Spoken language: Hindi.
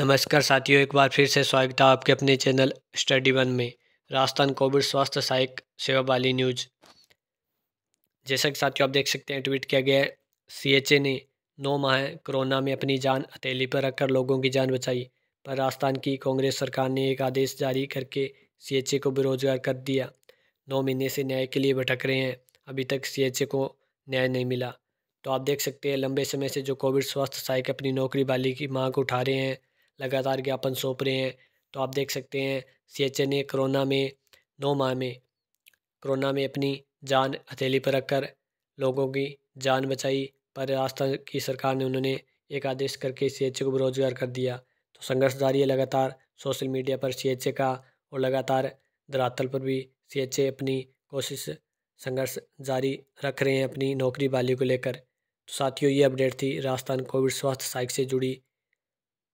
नमस्कार साथियों एक बार फिर से स्वागत है आपके अपने चैनल स्टडी वन में राजस्थान कोविड स्वास्थ्य सहायक सेवा वाली न्यूज जैसा कि साथियों आप देख सकते हैं ट्वीट किया गया है सीएचए ने नौ माह कोरोना में अपनी जान हथेली पर रखकर लोगों की जान बचाई पर राजस्थान की कांग्रेस सरकार ने एक आदेश जारी करके सीएचए को बेरोजगार कर दिया नौ महीने से न्याय के लिए भटक रहे हैं अभी तक सीएचए को न्याय नहीं मिला तो आप देख सकते हैं लंबे समय से जो कोविड स्वास्थ्य सहायक अपनी नौकरी वाली की मांग उठा रहे हैं लगातार ज्ञापन सौंप रहे हैं तो आप देख सकते हैं सी ने कोरोना में नौ माह में कोरोना में अपनी जान हथेली पर रखकर लोगों की जान बचाई पर राजस्थान की सरकार ने उन्होंने एक आदेश करके सी को बेरोजगार कर दिया तो संघर्ष जारी है लगातार सोशल मीडिया पर सी का और लगातार धरातल पर भी सी अपनी कोशिश संघर्ष जारी रख रहे हैं अपनी नौकरी बाली को लेकर तो साथियों ये अपडेट थी राजस्थान कोविड स्वास्थ्य साइक से जुड़ी